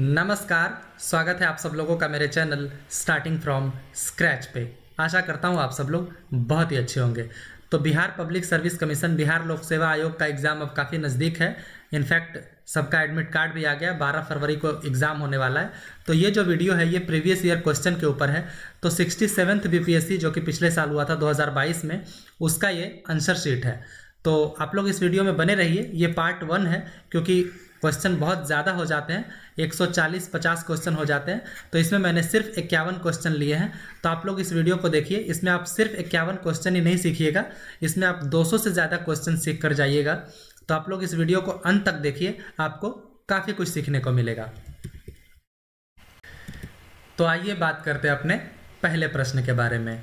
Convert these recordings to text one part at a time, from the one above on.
नमस्कार स्वागत है आप सब लोगों का मेरे चैनल स्टार्टिंग फ्रॉम स्क्रैच पे आशा करता हूँ आप सब लोग बहुत ही अच्छे होंगे तो Bihar public service commission Bihar लोक सेवा आयोग का एग्ज़ाम अब काफ़ी नज़दीक है इनफैक्ट सबका एडमिट कार्ड भी आ गया बारह फरवरी को एग्ज़ाम होने वाला है तो ये जो वीडियो है ये प्रीवियस ईयर क्वेश्चन के ऊपर है तो सिक्सटी सेवन्थ बी जो कि पिछले साल हुआ था 2022 में उसका ये आंसर शीट है तो आप लोग इस वीडियो में बने रहिए ये पार्ट वन है क्योंकि क्वेश्चन बहुत ज़्यादा हो जाते हैं 140-50 क्वेश्चन हो जाते हैं तो इसमें मैंने सिर्फ इक्यावन क्वेश्चन लिए हैं तो आप लोग इस वीडियो को देखिए इसमें आप सिर्फ इक्यावन क्वेश्चन ही नहीं सीखिएगा इसमें आप 200 से ज़्यादा क्वेश्चन सीख कर जाइएगा तो आप लोग इस वीडियो को अंत तक देखिए आपको काफ़ी कुछ सीखने को मिलेगा तो आइए बात करते हैं अपने पहले प्रश्न के बारे में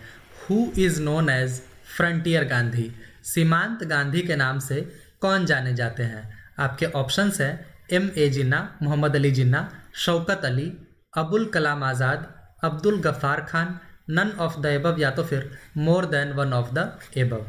who is known as frontier Gandhi सीमांत गांधी के नाम से कौन जाने जाते हैं आपके ऑप्शंस हैं M A Jinnah Mohammad Ali Jinnah Shaukat Ali Abul Kalam Azad Abdul Ghaffar Khan none of the above या तो फिर more than one of the above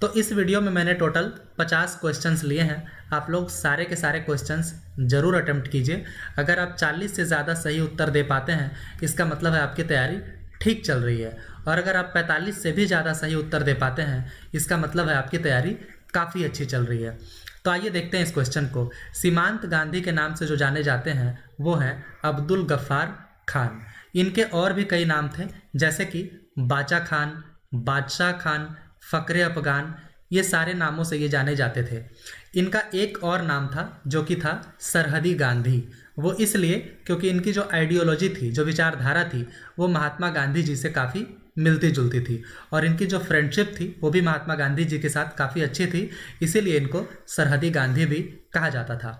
तो इस वीडियो में मैंने टोटल 50 क्वेश्चंस लिए हैं आप लोग सारे के सारे क्वेश्चंस ज़रूर अटैम्प्ट कीजिए अगर आप 40 से ज़्यादा सही उत्तर दे पाते हैं इसका मतलब है आपकी तैयारी ठीक चल रही है और अगर आप 45 से भी ज़्यादा सही उत्तर दे पाते हैं इसका मतलब है आपकी तैयारी काफ़ी अच्छी चल रही है तो आइए देखते हैं इस क्वेश्चन को सीमांत गांधी के नाम से जो जाने जाते हैं वो हैं अब्दुल गफ्फ़ार खान इनके और भी कई नाम थे जैसे कि बाचा खान बादशाह खान फ़कर अफगान ये सारे नामों से ये जाने जाते थे इनका एक और नाम था जो कि था सरहदी गांधी वो इसलिए क्योंकि इनकी जो आइडियोलॉजी थी जो विचारधारा थी वो महात्मा गांधी जी से काफ़ी मिलती जुलती थी और इनकी जो फ्रेंडशिप थी वो भी महात्मा गांधी जी के साथ काफ़ी अच्छी थी इसीलिए इनको सरहदी गांधी भी कहा जाता था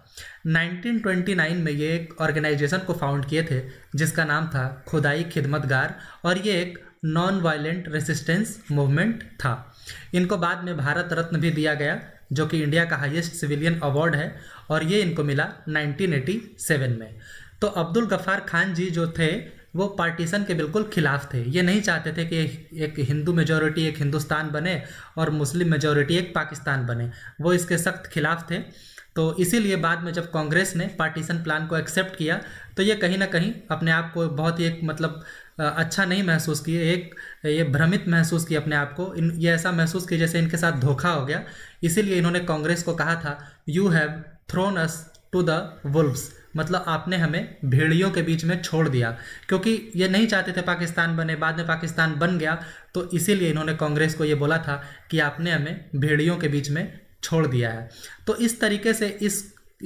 1929 में ये एक ऑर्गेनाइजेशन को फाउंड किए थे जिसका नाम था खुदाई खिदमतगार और ये एक नॉन वायलेंट रेसिस्टेंस मूवमेंट था इनको बाद में भारत रत्न भी दिया गया जो कि इंडिया का हाईएस्ट सिविलियन अवार्ड है और ये इनको मिला 1987 में तो अब्दुल गफ़ार खान जी जो थे वो पार्टीशन के बिल्कुल खिलाफ थे ये नहीं चाहते थे कि एक हिंदू मेजॉरिटी एक हिंदुस्तान बने और मुस्लिम मेजॉरिटी एक पाकिस्तान बने वो इसके सख्त खिलाफ थे तो इसीलिए बाद में जब कांग्रेस ने पार्टीशन प्लान को एक्सेप्ट किया तो ये कहीं ना कहीं अपने आप को बहुत ही एक मतलब अच्छा नहीं महसूस किए एक ये भ्रमित महसूस किए अपने आप को इन ये ऐसा महसूस किए जैसे इनके साथ धोखा हो गया इसीलिए इन्होंने कांग्रेस को कहा था you have thrown us to the wolves मतलब आपने हमें भेड़ियों के बीच में छोड़ दिया क्योंकि ये नहीं चाहते थे पाकिस्तान बने बाद में पाकिस्तान बन गया तो इसीलिए इन्होंने कांग्रेस को ये बोला था कि आपने हमें भेड़ियों के बीच में छोड़ दिया है तो इस तरीके से इस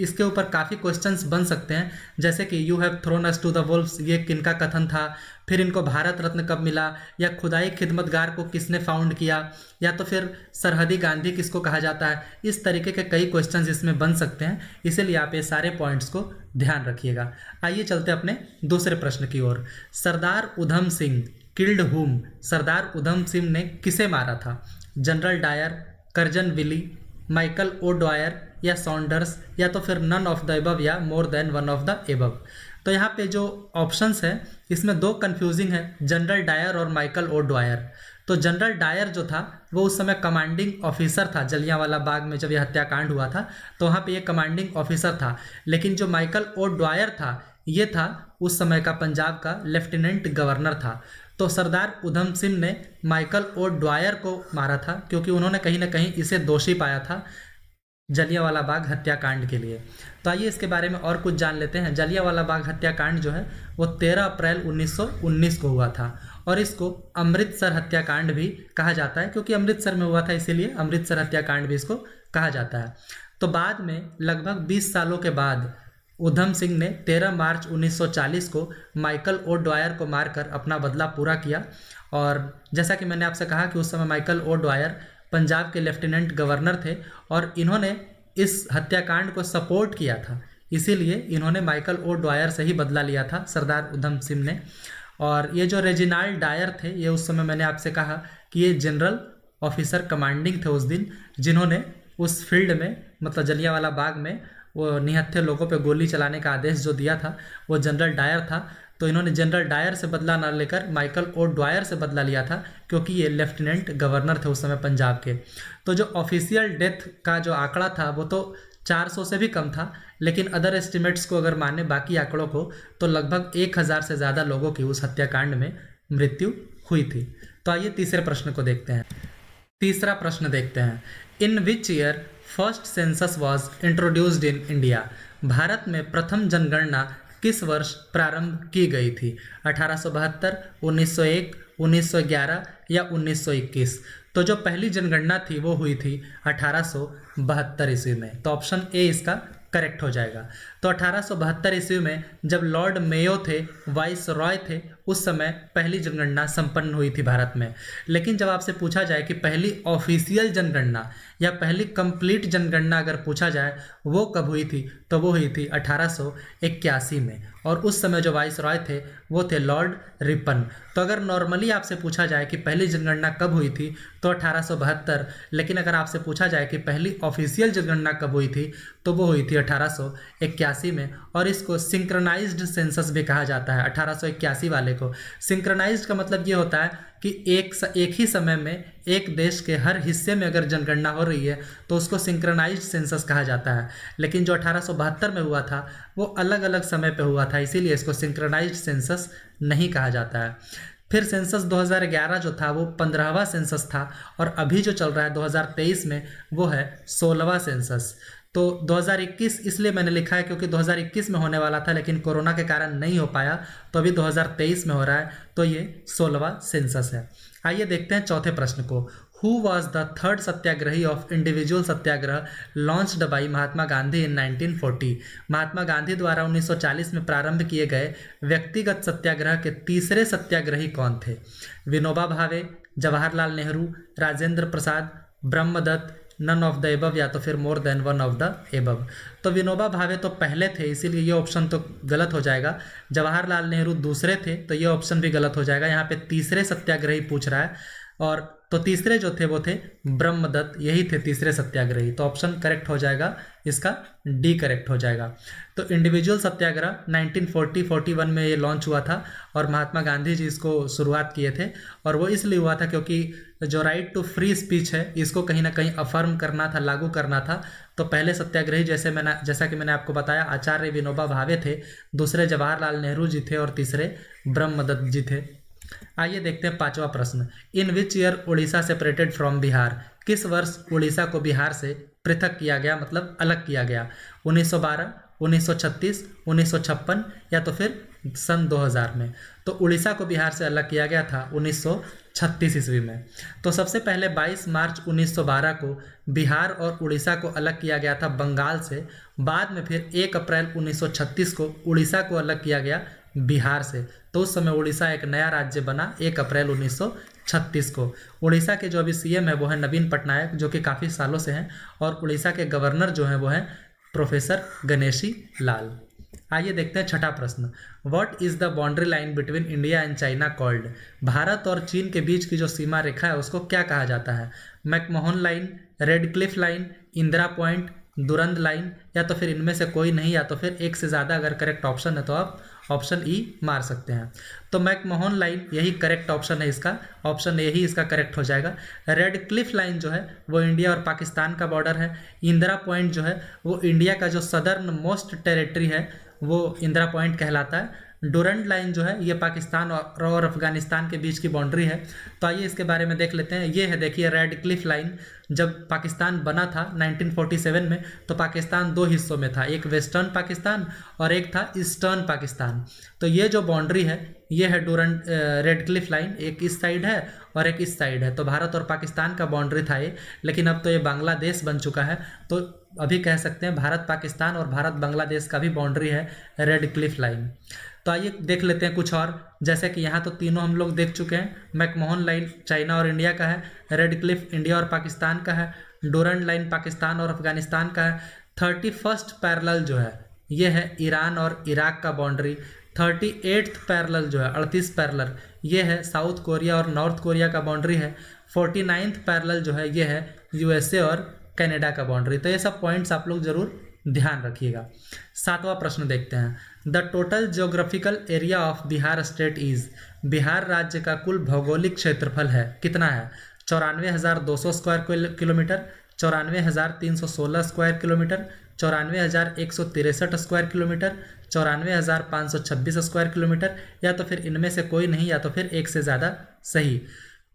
इसके ऊपर काफ़ी क्वेश्चंस बन सकते हैं जैसे कि you have thrown us to the wolfs ये किनका कथन था फिर इनको भारत रत्न कब मिला या खुदाई खिदमतगार को किसने फाउंड किया या तो फिर सरहदी गांधी किसको कहा जाता है इस तरीके के कई क्वेश्चन इसमें बन सकते हैं इसीलिए आप ये सारे पॉइंट्स को ध्यान रखिएगा आइए चलते अपने दूसरे प्रश्न की ओर सरदार उधम सिंह किल्ड हुम सरदार उधम सिंह ने किसे मारा था General Dyer Curzon Wyllie Michael O'Dwyer या सॉन्डर्स या तो फिर नन ऑफ द एबव या more than one of the above तो यहाँ पे जो ऑप्शंस है इसमें दो कंफ्यूजिंग है जनरल डायर और माइकल ओ डॉयर तो जनरल डायर जो था वो उस समय कमांडिंग ऑफिसर था जलियांवाला बाग में जब यह हत्याकांड हुआ था तो वहाँ पे ये कमांडिंग ऑफिसर था लेकिन जो माइकल ओ डायर था ये था उस समय का पंजाब का लेफ्टिनेंट गवर्नर था तो सरदार उधम सिंह ने माइकल ओ डायर को मारा था क्योंकि उन्होंने कहीं ना कहीं इसे दोषी पाया था जलियावाला बाग हत्याकांड के लिए तो आइए इसके बारे में और कुछ जान लेते हैं जलियावाला बाग हत्याकांड जो है वो 13 अप्रैल 1919 को हुआ था और इसको अमृतसर हत्याकांड भी कहा जाता है क्योंकि अमृतसर में हुआ था इसीलिए अमृतसर हत्याकांड भी इसको कहा जाता है तो बाद में लगभग 20 सालों के बाद उधम सिंह ने 13 मार्च 1940 को माइकल ओ डॉयर को मारकर अपना बदला पूरा किया और जैसा कि मैंने आपसे कहा कि उस समय माइकल ओ डॉयर पंजाब के लेफ्टिनेंट गवर्नर थे और इन्होंने इस हत्याकांड को सपोर्ट किया था इसीलिए इन्होंने माइकल ओ डॉयर से ही बदला लिया था सरदार उधम सिंह ने और ये जो रेजिनाल्ड डायर थे ये उस समय मैंने आपसे कहा कि ये जनरल ऑफिसर कमांडिंग थे उस दिन जिन्होंने उस फील्ड में मतलब जलियावाला बाग में वो निहत्थे लोगों पे गोली चलाने का आदेश जो दिया था वो जनरल डायर था तो इन्होंने जनरल डायर से बदला ना लेकर माइकल ओ डॉयर से बदला लिया था क्योंकि ये लेफ्टिनेंट गवर्नर थे उस समय पंजाब के तो जो ऑफिशियल डेथ का जो आंकड़ा था वो तो 400 से भी कम था लेकिन अदर एस्टिमेट्स को अगर माने बाकी आंकड़ों को तो लगभग 1000 से ज़्यादा लोगों की उस हत्याकांड में मृत्यु हुई थी तो आइए तीसरे प्रश्न को देखते हैं तीसरा प्रश्न देखते हैं in which year first census was introduced in India Bharat में प्रथम जनगणना किस वर्ष प्रारंभ की गई थी अठारह सौ 1911 या 1921 तो जो पहली जनगणना थी वो हुई थी अठारह ईस्वी में तो ऑप्शन ए इसका करेक्ट हो जाएगा तो अठारह ईस्वी में जब लॉर्ड मेयो थे वाइस रॉय थे उस समय पहली जनगणना संपन्न हुई थी भारत में लेकिन जब आपसे पूछा जाए कि पहली ऑफिशियल जनगणना या पहली कंप्लीट जनगणना अगर पूछा जाए वो कब हुई थी तो वो हुई थी अठारह में और उस समय जो वाइस रॉय थे वो थे लॉर्ड रिपन तो अगर नॉर्मली आपसे पूछा जाए कि पहली जनगणना कब हुई थी तो अठारह लेकिन अगर आपसे पूछा जाए कि पहली ऑफिशियल जनगणना कब हुई थी तो वो हुई थी अठारह में और इसको सिंक्रनाइज सेंसस भी कहा जाता है अठारह वाले देखो सिंक्रनाइज्ड का मतलब ये होता है कि एक एक ही समय में एक देश के हर हिस्से में अगर जनगणना हो रही है तो उसको सिंक्रनाइज्ड सेंसस कहा जाता है लेकिन जो अठारह में हुआ था वो अलग अलग समय पर हुआ था इसीलिए इसको सिंक्रनाइज्ड सेंसस नहीं कहा जाता है फिर सेंसस 2011 जो था वो पंद्रहवा सेंसस था और अभी जो चल रहा है 2023 में वो है सोलहवा सेंसस तो 2021 इसलिए मैंने लिखा है क्योंकि 2021 में होने वाला था लेकिन कोरोना के कारण नहीं हो पाया तो अभी 2023 में हो रहा है तो ये सोलहवा सेंसस है आइए देखते हैं चौथे प्रश्न को who was the third satyagrahi of individual satyagraha launch by Mahatma Gandhi in 1940 Mahatma Gandhi द्वारा 1940 में प्रारंभ किए गए व्यक्तिगत सत्याग्रह के तीसरे सत्याग्रही कौन थे Vinoba Bhave Jawaharlal Nehru Rajendra Prasad Brahmadatt none of the above या तो फिर more than one of the above तो विनोबा भावे तो पहले थे इसीलिए ये ऑप्शन तो गलत हो जाएगा जवाहरलाल नेहरू दूसरे थे तो ये ऑप्शन भी गलत हो जाएगा यहाँ पे तीसरे सत्याग्रही पूछ रहा है और तो तीसरे जो थे वो थे ब्रह्मदत्त यही थे तीसरे सत्याग्रही तो ऑप्शन करेक्ट हो जाएगा इसका डी करेक्ट हो जाएगा तो इंडिविजुअल सत्याग्रह 1940-41 में ये लॉन्च हुआ था और महात्मा गांधी जी इसको शुरुआत किए थे और वो इसलिए हुआ था क्योंकि तो जो राइट टू फ्री स्पीच है इसको कहीं ना कहीं अफर्म करना था लागू करना था तो पहले सत्याग्रही जैसे मैंने जैसा कि मैंने आपको बताया आचार्य विनोबा भावे थे दूसरे जवाहरलाल नेहरू जी थे और तीसरे ब्रह्म जी थे आइए देखते हैं पांचवा प्रश्न इन which year Orissa separated from Bihar किस वर्ष उड़ीसा को बिहार से पृथक किया गया मतलब अलग किया गया 1912, 1936, 1956 या तो फिर सन 2000 में तो उड़ीसा को बिहार से अलग किया गया था 1936 ईस्वी में तो सबसे पहले 22 मार्च 1912 को बिहार और उड़ीसा को अलग किया गया था बंगाल से बाद में फिर 1 अप्रैल 1936 को उड़ीसा को अलग किया गया बिहार से तो उस समय उड़ीसा एक नया राज्य बना 1 अप्रैल 1936 को उड़ीसा के जो अभी सी है वो है नवीन पटनायक जो कि काफ़ी सालों से हैं और उड़ीसा के गवर्नर जो हैं वो हैं प्रोफेसर गणेशी लाल आइए देखते हैं छठा प्रश्न what is the boundary line between India and China called Bharat और चीन के बीच की जो सीमा रेखा है उसको क्या कहा जाता है McMahon line Radcliffe line Indira point Durand line या तो फिर इनमें से कोई नहीं या तो फिर एक से ज़्यादा अगर करेक्ट ऑप्शन है तो आप ऑप्शन ई e मार सकते हैं तो मैकमोहन लाइन यही करेक्ट ऑप्शन है इसका ऑप्शन ए ही इसका करेक्ट हो जाएगा रेड क्लिफ लाइन जो है वो इंडिया और पाकिस्तान का बॉर्डर है इंदिरा पॉइंट जो है वो इंडिया का जो सदर्न मोस्ट टेरिटरी है वो इंदिरा पॉइंट कहलाता है डोरंट लाइन जो है ये पाकिस्तान और अफगानिस्तान के बीच की बाउंड्री है तो आइए इसके बारे में देख लेते हैं ये है देखिए रेड क्लिफ लाइन जब पाकिस्तान बना था 1947 में तो पाकिस्तान दो हिस्सों में था एक वेस्टर्न पाकिस्तान और एक था ईस्टर्न पाकिस्तान तो ये जो बाउंड्री है ये है डूरन रेड क्लिफ लाइन एक इस साइड है और एक इस साइड है तो भारत और पाकिस्तान का बाउंड्री था ये लेकिन अब तो ये बांग्लादेश बन चुका है तो अभी कह सकते हैं भारत पाकिस्तान और भारत बांग्लादेश का भी बाउंड्री है रेड क्लिफ लाइन तो आइए देख लेते हैं कुछ और जैसे कि यहाँ तो तीनों हम लोग देख चुके हैं मैकमोहन लाइन चाइना और इंडिया का है रेड क्लिफ इंडिया और पाकिस्तान का है डोरन लाइन पाकिस्तान और अफगानिस्तान का है थर्टी फर्स्ट पैरल जो है ये है ईरान और इराक का बाउंड्री थर्टी एट्थ पैरल जो है अड़तीस पैरल ये है साउथ कोरिया और नॉर्थ कोरिया का बाउंड्री है फोर्टी नाइन्थ पैरल जो है ये है यूएसए और कनाडा का बाउंड्री तो ये सब पॉइंट्स आप लोग जरूर ध्यान रखिएगा सातवां प्रश्न देखते हैं the total geographical area of Bihar state is Bihar राज्य का कुल भौगोलिक क्षेत्रफल है कितना है चौरानवे हज़ार दो सौ स्क्वायर किलोमीटर चौरानवे हज़ार तीन सौ सोलह स्क्वायर किलोमीटर चौरानवे हज़ार एक सौ तिरसठ स्क्वायर किलोमीटर चौरानवे हज़ार पाँच सौ छब्बीस स्क्वायर किलोमीटर या तो फिर इनमें से कोई नहीं या तो फिर एक से ज़्यादा सही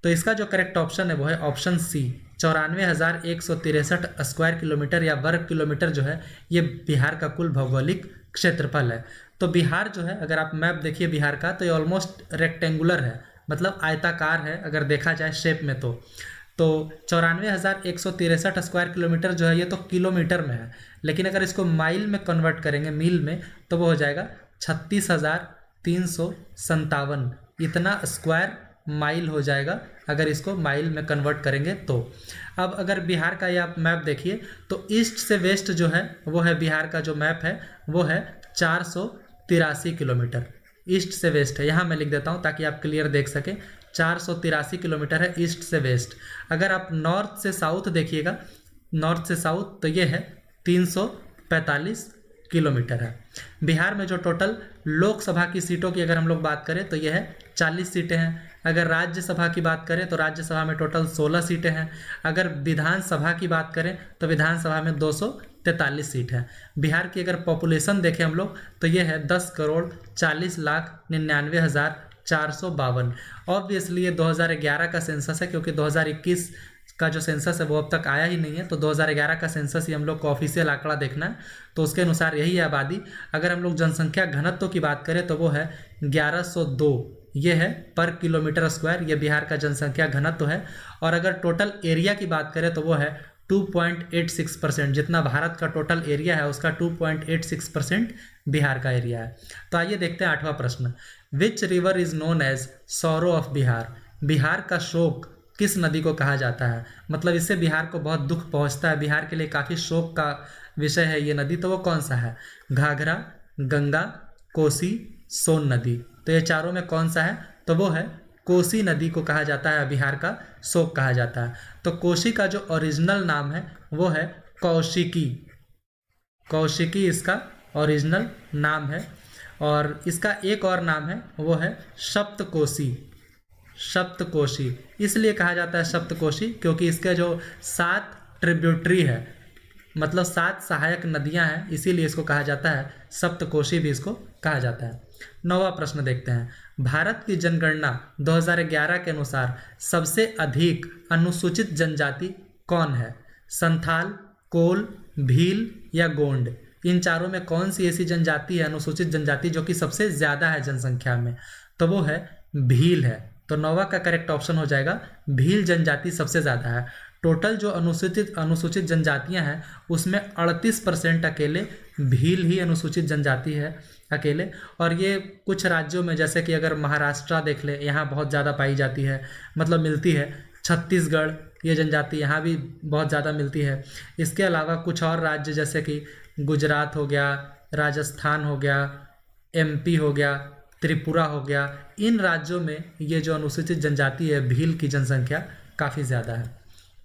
तो इसका जो करेक्ट ऑप्शन है वो है ऑप्शन सी चौरानवे हज़ार एक सौ तिरसठ स्क्वायर किलोमीटर या वर्ग किलोमीटर जो है ये बिहार का कुल भौगोलिक क्षेत्रफल है तो बिहार जो है अगर आप मैप देखिए बिहार का तो ये ऑलमोस्ट रेक्टेंगुलर है मतलब आयताकार है अगर देखा जाए शेप में तो तो चौरानवे हज़ार एक सौ तिरसठ स्क्वायर किलोमीटर जो है ये तो किलोमीटर में है लेकिन अगर इसको माइल में कन्वर्ट करेंगे मील में तो वो हो जाएगा छत्तीस हज़ार तीन सौ संतावन इतना स्क्वायर माइल हो जाएगा अगर इसको माइल में कन्वर्ट करेंगे तो अब अगर बिहार का ये आप मैप देखिए तो ईस्ट से वेस्ट जो है वो है बिहार का जो मैप है वो है चार सौ तिरासी किलोमीटर ईस्ट से वेस्ट है यहाँ मैं लिख देता हूँ ताकि आप क्लियर देख सकें चार सौ तिरासी किलोमीटर है ईस्ट से वेस्ट अगर आप नॉर्थ से साउथ देखिएगा नॉर्थ से साउथ तो ये है तीन सौ पैंतालीस किलोमीटर है बिहार में जो टोटल लोकसभा की सीटों की अगर हम लोग बात करें तो यह है चालीस सीटें हैं अगर राज्यसभा की बात करें तो राज्यसभा में टोटल सोलह सीटें हैं अगर विधानसभा की बात करें तो विधानसभा में दो सौ तैंतालीस सीट है बिहार की अगर पॉपुलेशन देखें हम लोग तो ये है दस करोड़ चालीस लाख निन्यानवे हज़ार चार सौ बावन ऑब्वियसली ये 2011 का सेंसस है क्योंकि 2021 का जो सेंसस है वो अब तक आया ही नहीं है तो 2011 का सेंसस ही हम लोग को ऑफिशियल आंकड़ा देखना है तो उसके अनुसार यही है आबादी अगर हम लोग जनसंख्या घनत्व की बात करें तो वो है 1102 ये है पर किलोमीटर स्क्वायर ये बिहार का जनसंख्या घनत्व है और अगर टोटल एरिया की बात करें तो वो है 2.86 परसेंट जितना भारत का टोटल एरिया है उसका 2.86 परसेंट बिहार का एरिया है तो आइए देखते हैं आठवां प्रश्न which river is known as sorrow of Bihar Bihar का शोक किस नदी को कहा जाता है मतलब इससे बिहार को बहुत दुख पहुंचता है बिहार के लिए काफ़ी शोक का विषय है ये नदी तो वो कौन सा है घाघरा गंगा कोसी सोन नदी तो ये चारों में कौन सा है तो वो है कोसी नदी को कहा जाता है बिहार का शोक कहा जाता है तो कोशी का जो ओरिजिनल नाम है वो है कौशिकी कौशिकी इसका ओरिजिनल नाम है और इसका एक और नाम है वो है सप्तकोशी सप्तकोशी इसलिए कहा जाता है सप्तकोशी क्योंकि इसके जो सात ट्रिब्यूटरी है मतलब सात सहायक नदियां हैं इसीलिए इसको कहा जाता है सप्तकोशी भी इसको कहा जाता है नौवा प्रश्न देखते हैं भारत की जनगणना 2011 के अनुसार सबसे अधिक अनुसूचित जनजाति कौन है संथाल कोल भील या गोंड इन चारों में कौन सी ऐसी जनजाति है अनुसूचित जनजाति जो कि सबसे ज़्यादा है जनसंख्या में तो वो है भील है तो नोवा का करेक्ट ऑप्शन हो जाएगा भील जनजाति सबसे ज़्यादा है टोटल जो अनुसूचित अनुसूचित जनजातियां हैं उसमें 38 परसेंट अकेले भील ही अनुसूचित जनजाति है अकेले और ये कुछ राज्यों में जैसे कि अगर महाराष्ट्र देख ले यहाँ बहुत ज़्यादा पाई जाती है मतलब मिलती है छत्तीसगढ़ ये जनजाति यहाँ भी बहुत ज़्यादा मिलती है इसके अलावा कुछ और राज्य जैसे कि गुजरात हो गया राजस्थान हो गया एमपी हो गया त्रिपुरा हो गया इन राज्यों में ये जो अनुसूचित जनजाति है भील की जनसंख्या काफ़ी ज़्यादा है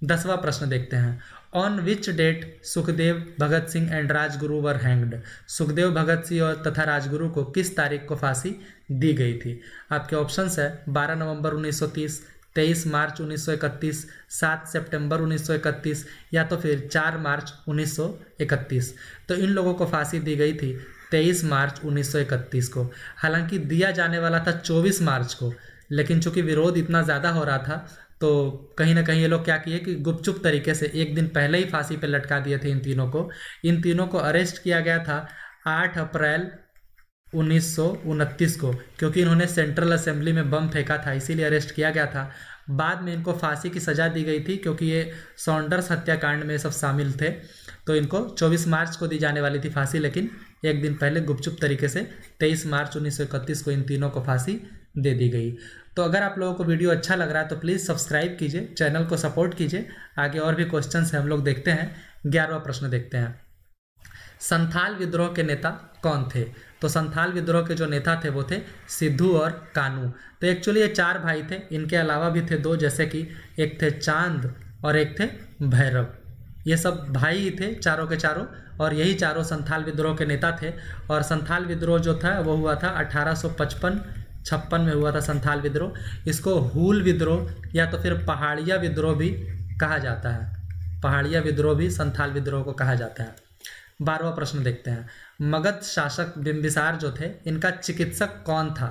दसवा प्रश्न देखते हैं on which date Sukhdev Bhagat Singh and Rajguru were hanged Sukhdev Bhagat Singh और तथा राजगुरु को किस तारीख को फांसी दी गई थी आपके ऑप्शंस है 12 नवंबर 1930 तेईस मार्च 1931, उन्नीस सितंबर 1931 या तो फिर चार मार्च 1931 तो इन लोगों को फांसी दी गई थी 23 मार्च 1931 को हालांकि दिया जाने वाला था 24 मार्च को लेकिन चूंकि विरोध इतना ज़्यादा हो रहा था तो कहीं ना कहीं ये लोग क्या किए कि गुपचुप तरीके से एक दिन पहले ही फांसी पर लटका दिए थे इन तीनों को इन तीनों को अरेस्ट किया गया था आठ अप्रैल उन्नीस को क्योंकि इन्होंने सेंट्रल असेंबली में बम फेंका था इसीलिए अरेस्ट किया गया था बाद में इनको फांसी की सज़ा दी गई थी क्योंकि ये सॉन्डर्स हत्याकांड में सब शामिल थे तो इनको 24 मार्च को दी जाने वाली थी फांसी लेकिन एक दिन पहले गुपचुप तरीके से 23 मार्च उन्नीस को इन तीनों को फांसी दे दी गई तो अगर आप लोगों को वीडियो अच्छा लग रहा है तो प्लीज़ सब्सक्राइब कीजिए चैनल को सपोर्ट कीजिए आगे और भी क्वेश्चन हम लोग देखते हैं ग्यारहवा प्रश्न देखते हैं संथाल विद्रोह के नेता कौन थे तो संथाल विद्रोह के जो नेता थे वो थे सिद्धू और कानू तो एक्चुअली ये चार भाई थे इनके अलावा भी थे दो जैसे कि एक थे चांद और एक थे भैरव ये सब भाई ही थे चारों के चारों और यही चारों संथाल विद्रोह के नेता थे और संथाल विद्रोह जो था वो हुआ था 1855 छप्पन में हुआ था संथाल विद्रोह इसको हुल विद्रोह या तो फिर पहाड़िया विद्रोह भी कहा जाता है पहाड़िया विद्रोह भी संथाल विद्रोह को कहा जाता है बारहवा प्रश्न देखते हैं मगध शासक बिम्बिसार जो थे इनका चिकित्सक कौन था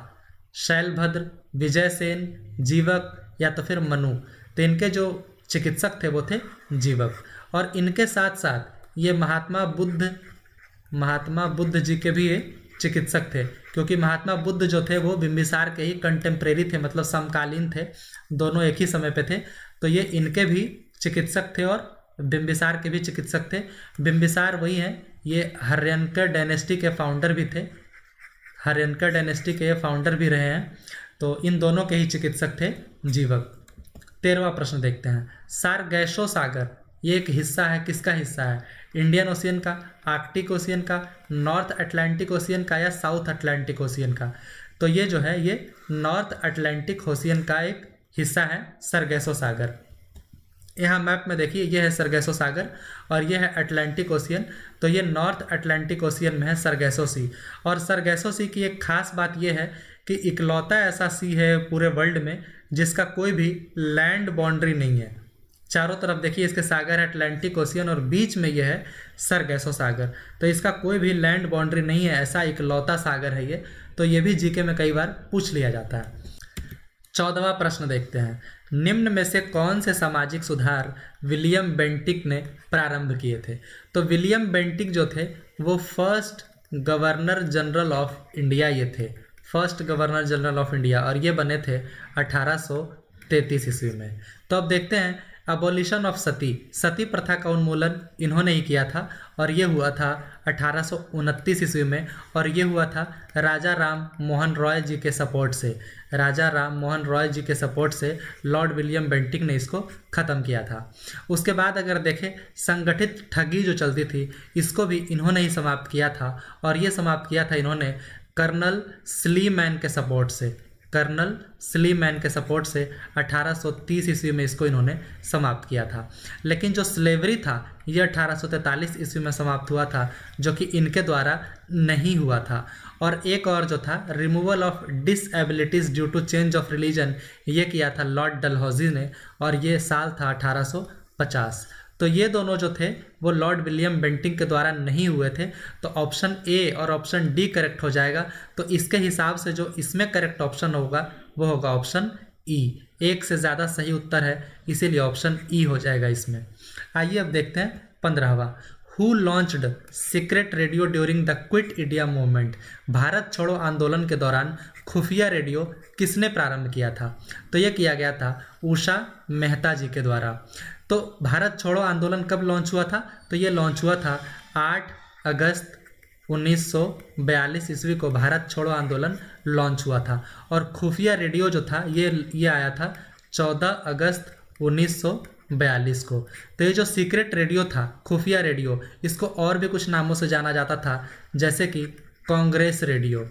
शैलभद्र विजयसेन जीवक या तो फिर मनु तो इनके जो चिकित्सक थे वो थे जीवक और इनके साथ साथ ये महात्मा बुद्ध महात्मा बुद्ध जी के भी ये चिकित्सक थे क्योंकि महात्मा बुद्ध जो थे वो बिम्बिसार के ही कंटेम्प्रेरी थे मतलब समकालीन थे दोनों एक ही समय पे थे तो ये इनके भी चिकित्सक थे और बिम्बिसार के भी चिकित्सक थे बिम्बिसार वही हैं ये हरियंकर डायनेस्टी के फाउंडर भी थे हरियंकर डायनेस्टी के फाउंडर भी रहे हैं तो इन दोनों के ही चिकित्सक थे जीवक तेरहवा प्रश्न देखते हैं गैशो सागर ये एक हिस्सा है किसका हिस्सा है इंडियन ओशियन का आर्कटिक ओशियन का नॉर्थ अटलांटिक ओशियन का या साउथ अटलांटिक ओशियन का तो ये जो है ये नॉर्थ अटलांटिक ओशियन का एक हिस्सा है सरगैसो सागर यहाँ मैप में देखिए ये है सरगैसो सागर और ये है अटलांटिक ओशियन तो ये नॉर्थ अटलांटिक ओशियन में है सरगैसो सी और सरगैसो सी की एक खास बात ये है कि इकलौता ऐसा सी है पूरे वर्ल्ड में जिसका कोई भी लैंड बाउंड्री नहीं है चारों तरफ देखिए इसके सागर है अटलांटिक ओशियन और बीच में यह है सरगैसो सागर तो इसका कोई भी लैंड बाउंड्री नहीं है ऐसा इकलौता सागर है ये तो ये भी जीके में कई बार पूछ लिया जाता है चौदहवा प्रश्न देखते हैं निम्न में से कौन से सामाजिक सुधार विलियम बेंटिक ने प्रारंभ किए थे तो विलियम बेंटिक जो थे वो first governor general of India ये थे first governor general of India और ये बने थे 1833 ईस्वी में तो अब देखते हैं अबोलिशन ऑफ सती सती प्रथा का उन्मूलन इन्होंने ही किया था और ये हुआ था अठारह ईस्वी में और ये हुआ था राजा राम मोहन रॉय जी के सपोर्ट से राजा राम मोहन रॉय जी के सपोर्ट से लॉर्ड विलियम बेंटिंग ने इसको ख़त्म किया था उसके बाद अगर देखें संगठित ठगी जो चलती थी इसको भी इन्होंने ही समाप्त किया था और ये समाप्त किया था इन्होंने कर्नल स्लीमैन के सपोर्ट से कर्नल स्लीमैन के सपोर्ट से 1830 ईस्वी में इसको इन्होंने समाप्त किया था लेकिन जो स्लेवरी था ये 1843 ईस्वी में समाप्त हुआ था जो कि इनके द्वारा नहीं हुआ था और एक और जो था removal of disabilities due to change of religion ये किया था लॉर्ड डलहौजी ने और ये साल था 1850 तो ये दोनों जो थे वो लॉर्ड विलियम बेंटिंग के द्वारा नहीं हुए थे तो ऑप्शन ए और ऑप्शन डी करेक्ट हो जाएगा तो इसके हिसाब से जो इसमें करेक्ट ऑप्शन होगा वो होगा ऑप्शन ई e। एक से ज़्यादा सही उत्तर है इसीलिए ऑप्शन ई e हो जाएगा इसमें आइए अब देखते हैं पंद्रहवा who launched secret radio during the quit India movement Bharat छोड़ो आंदोलन के दौरान खुफिया रेडियो किसने प्रारंभ किया था तो यह किया गया था उषा मेहता जी के द्वारा तो भारत छोड़ो आंदोलन कब लॉन्च हुआ था तो ये लॉन्च हुआ था आठ अगस्त 1942 ईस्वी को भारत छोड़ो आंदोलन लॉन्च हुआ था और खुफिया रेडियो जो था ये ये आया था 14 अगस्त 1942 को तो ये जो सीक्रेट रेडियो था खुफिया रेडियो इसको और भी कुछ नामों से जाना जाता था जैसे कि कांग्रेस रेडियो